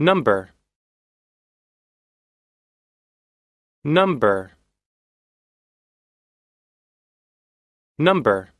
Number. Number. Number.